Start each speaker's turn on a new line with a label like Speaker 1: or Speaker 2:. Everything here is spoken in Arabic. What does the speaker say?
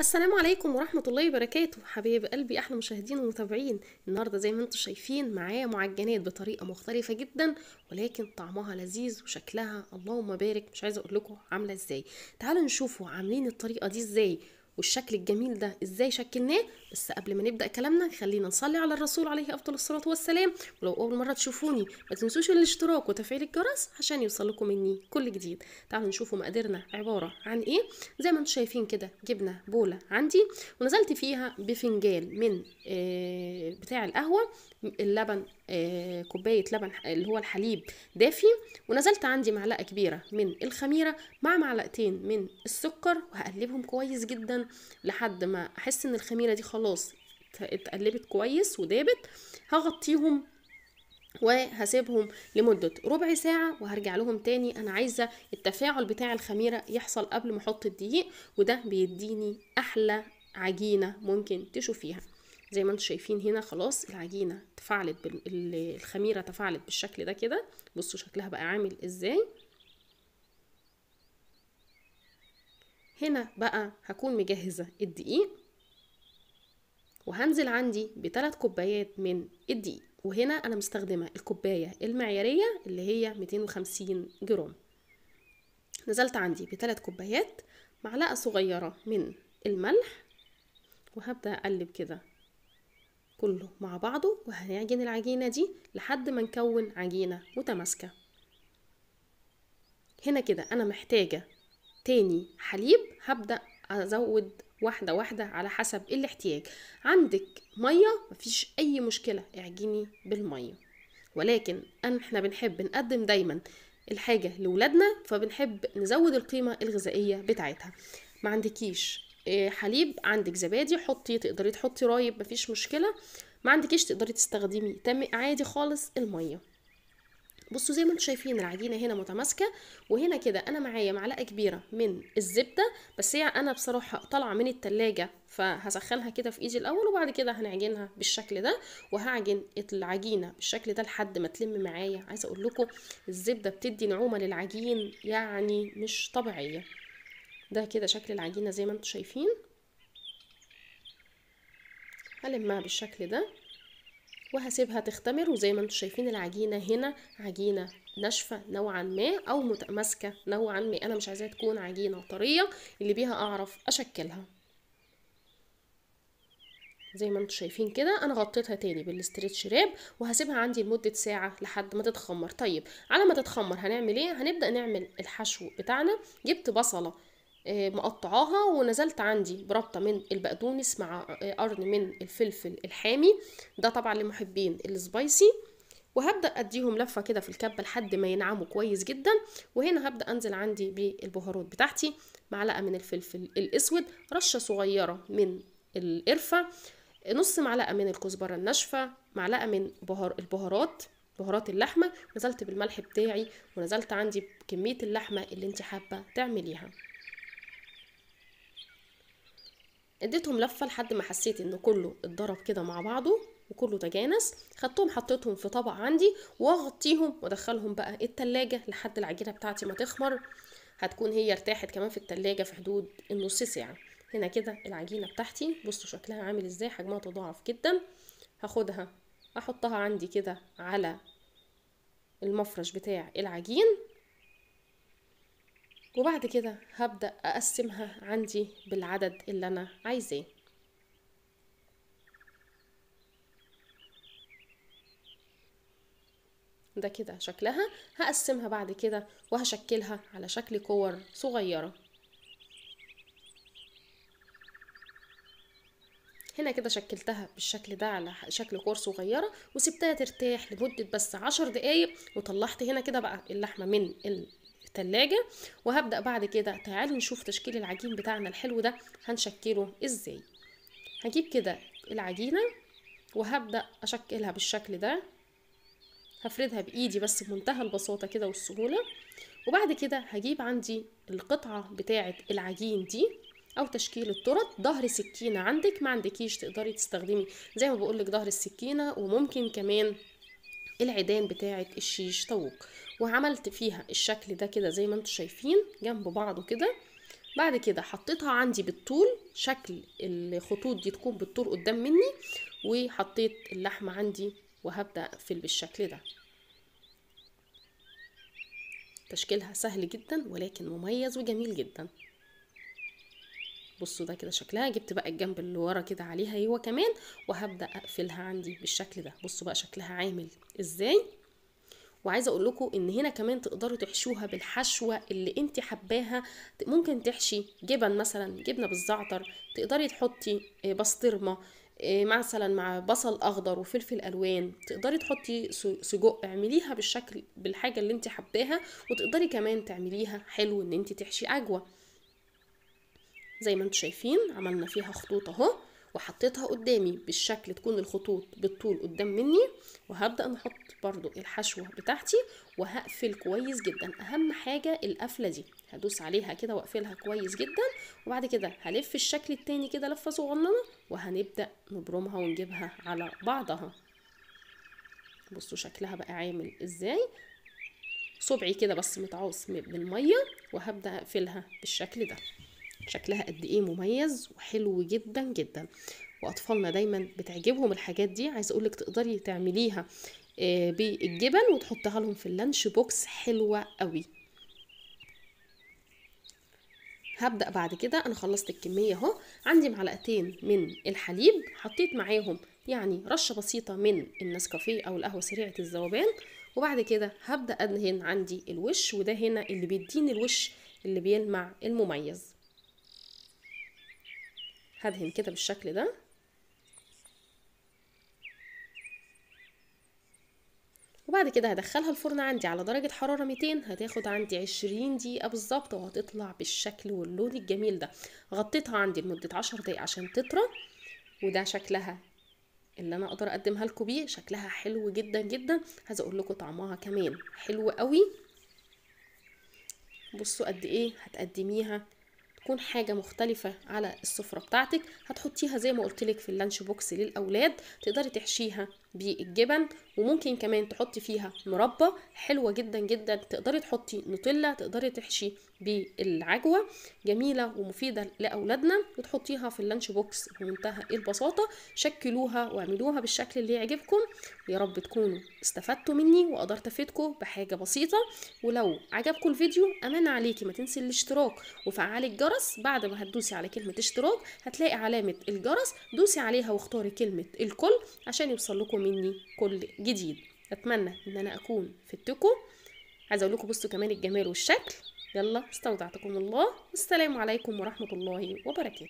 Speaker 1: السلام عليكم ورحمة الله وبركاته حبايب قلبي أحلى مشاهدين ومتابعين النهاردة زي ما انتم شايفين معايا معجنات بطريقة مختلفة جدا ولكن طعمها لذيذ وشكلها اللهم بارك مش عايزة أقول لكم عاملة ازاي تعالوا نشوفوا عاملين الطريقة دي ازاي والشكل الجميل ده ازاي شكلناه بس قبل ما نبدا كلامنا خلينا نصلي على الرسول عليه افضل الصلاه والسلام ولو اول مره تشوفوني ما تنسوش الاشتراك وتفعيل الجرس عشان يوصلكم مني كل جديد تعالوا نشوفوا مقاديرنا عباره عن ايه زي ما انتم شايفين كده جبنا بوله عندي ونزلت فيها بفنجان من آه بتاع القهوه اللبن آه كوبايه لبن اللي هو الحليب دافي ونزلت عندي معلقه كبيره من الخميره مع معلقتين من السكر وهقلبهم كويس جدا لحد ما احس ان الخميره دي خلاص اتقلبت كويس ودابت هغطيهم وهسيبهم لمدة ربع ساعة وهرجع لهم تاني أنا عايزة التفاعل بتاع الخميرة يحصل قبل ما أحط الدقيق وده بيديني أحلى عجينة ممكن تشوفيها زي ما انتم شايفين هنا خلاص العجينة تفاعلت بال... الخميرة تفاعلت بالشكل ده كده بصوا شكلها بقى عامل ازاي هنا بقى هكون مجهزة الدقيق وهنزل عندي بثلاث كوبايات من الدقيق وهنا أنا مستخدمة الكوباية المعيارية اللي هي 250 جرام نزلت عندي بثلاث كوبايات معلقة صغيرة من الملح وهبدأ أقلب كده كله مع بعضه وهنعجن العجينة دي لحد ما نكون عجينة متماسكة هنا كده أنا محتاجة تاني حليب هبدأ أزود واحدة واحدة على حسب الاحتياج عندك مية مفيش أي مشكلة اعجني بالمية ولكن احنا بنحب نقدم دايما الحاجة لولادنا فبنحب نزود القيمة الغذائية بتاعتها ما عندكيش آه، حليب عندك زبادي حطي تقدري تحطي رايب مفيش مشكلة ما عندكيش تقدري تستخدمي تم عادي خالص المية بصوا زي ما انتم شايفين العجينه هنا متماسكه وهنا كده انا معايا معلقه كبيره من الزبده بس هي انا بصراحه طالعه من التلاجة فهسخنها كده في ايدي الاول وبعد كده هنعجنها بالشكل ده وهعجن العجينه بالشكل ده لحد ما تلم معايا عايزه اقول لكم الزبده بتدي نعومه للعجين يعني مش طبيعيه ده كده شكل العجينه زي ما انتم شايفين هلمها بالشكل ده وهسيبها تختمر وزي ما انتم شايفين العجينة هنا عجينة ناشفة نوعا ما او متماسكة نوعا ما انا مش عايزاها تكون عجينة طرية اللي بيها اعرف اشكلها زي ما انتم شايفين كده انا غطيتها تاني بالستريتش راب وهسيبها عندي لمده ساعه لحد ما تتخمر طيب على ما تتخمر هنعمل ايه هنبدا نعمل الحشو بتاعنا جبت بصله آه، مقطعاها ونزلت عندي بربطة من البقدونس مع آه، قرن من الفلفل الحامي ده طبعا لمحبين السبايسي وهبدأ أديهم لفة كده في الكبة لحد ما ينعموا كويس جدا وهنا هبدأ أنزل عندي بالبهارات بتاعتي معلقة من الفلفل الأسود رشة صغيرة من القرفة نص معلقة من الكزبرة الناشفة معلقة من بهار البهارات بهارات اللحمة نزلت بالملح بتاعي ونزلت عندي بكمية اللحمة اللي انت حابة تعمليها اديتهم لفه لحد ما حسيت ان كله اتضرب كده مع بعضه وكله تجانس خدتهم حطيتهم في طبق عندي واغطيهم وادخلهم بقى التلاجة لحد العجينه بتاعتي ما تخمر هتكون هي ارتاحت كمان في التلاجة في حدود النص ساعه هنا كده العجينه بتاعتي بصوا شكلها عامل ازاي حجمها تضاعف جدا هاخدها احطها عندي كده على المفرش بتاع العجين وبعد كده هبدأ أقسمها عندي بالعدد اللي أنا عايزاه ده كده شكلها هقسمها بعد كده وهشكلها على شكل كور صغيرة هنا كده شكلتها بالشكل ده على شكل كور صغيرة وسبتها ترتاح لمدة بس عشر دقايق وطلعت هنا كده بقى اللحمة من التلاجة وهبدأ بعد كده تعالوا نشوف تشكيل العجين بتاعنا الحلو ده هنشكله ازاي هجيب كده العجينة وهبدأ أشكلها بالشكل ده هفردها بإيدي بس بمنتهى البساطة كده والسهولة وبعد كده هجيب عندي القطعة بتاعة العجين دي او تشكيل الطرط ظهر سكينه عندك ما عندكيش تقدري تستخدمي زي ما بقولك ظهر السكينه وممكن كمان إيه العيدان بتاعة الشيش طوق وعملت فيها الشكل ده كده زي ما انتم شايفين جنب بعضه كده بعد كده حطيتها عندي بالطول شكل الخطوط دي تكون بالطول قدام مني وحطيت اللحمة عندي وهبدأ أقفل بالشكل ده تشكيلها سهل جدا ولكن مميز وجميل جدا بصوا ده كده شكلها جبت بقى الجنب اللي ورا كده عليها هو أيوة كمان وهبدا اقفلها عندي بالشكل ده بصوا بقى شكلها عامل ازاي وعايزه اقول لكم ان هنا كمان تقدروا تحشوها بالحشوه اللي انت حباها ممكن تحشي جبن مثلا جبنه بالزعتر تقدري تحطي آه، بسطرمه آه، مثلا مع بصل اخضر وفلفل الوان تقدري تحطي سجق اعمليها بالشكل بالحاجه اللي انت حباها وتقدري كمان تعمليها حلو ان انت تحشي عجوه زي ما انتم شايفين عملنا فيها خطوط اهو وحطيتها قدامي بالشكل تكون الخطوط بالطول قدام مني وهبدأ نحط برضو الحشوة بتاعتي وهقفل كويس جدا اهم حاجة القفلة دي هدوس عليها كده واقفلها كويس جدا وبعد كده هلف الشكل التاني كده لفة صغننة وهنبدأ نبرمها ونجيبها على بعضها بصوا شكلها بقى عامل ازاي صبعي كده بس متعاص بالمية وهبدأ اقفلها بالشكل ده شكلها قد ايه مميز وحلو جدا جدا واطفالنا دايما بتعجبهم الحاجات دي عايزه اقولك تقدري تعمليها آه، بالجبن وتحطها لهم في اللانش بوكس حلوه قوي هبدا بعد كده انا خلصت الكميه اهو عندي معلقتين من الحليب حطيت معاهم يعني رشه بسيطه من النسكافيه او القهوه سريعه الذوبان وبعد كده هبدا ادهن عندي الوش وده هنا اللي بيديني الوش اللي بيلمع المميز هدهن كده بالشكل ده وبعد كده هدخلها الفرن عندي على درجة حرارة 200 هتاخد عندي 20 دقيقة بالظبط وهتطلع بالشكل واللون الجميل ده غطيتها عندي لمدة 10 دقايق عشان تطرى وده شكلها اللي انا اقدر اقدمها لكم بيه شكلها حلو جدا جدا عايزه اقول لكم طعمها كمان حلو قوي بصوا قد ايه هتقدميها تكون حاجه مختلفه على السفره بتاعتك هتحطيها زي ما قلت لك في اللانش بوكس للاولاد تقدري تحشيها بالجبن وممكن كمان تحطي فيها مربى حلوه جدا جدا تقدري تحطي نوتيلا تقدري تحشي بالعجوه جميله ومفيده لاولادنا وتحطيها في اللانش بوكس بمنتهى البساطه شكلوها واعملوها بالشكل اللي يعجبكم يا رب تكونوا استفدتوا مني وقدرت افيدكم بحاجه بسيطه ولو عجبكم الفيديو امان عليكي ما تنسي الاشتراك وفعلي الجرس الجرس بعد ما هتدوسي على كلمة اشتراك هتلاقي علامة الجرس دوسي عليها واختاري كلمة الكل عشان يوصل لكم مني كل جديد أتمنى إن أنا أكون فدتكم عايزة أقول لكم بصوا كمان الجمال والشكل يلا استودعتكم الله والسلام عليكم ورحمة الله وبركاته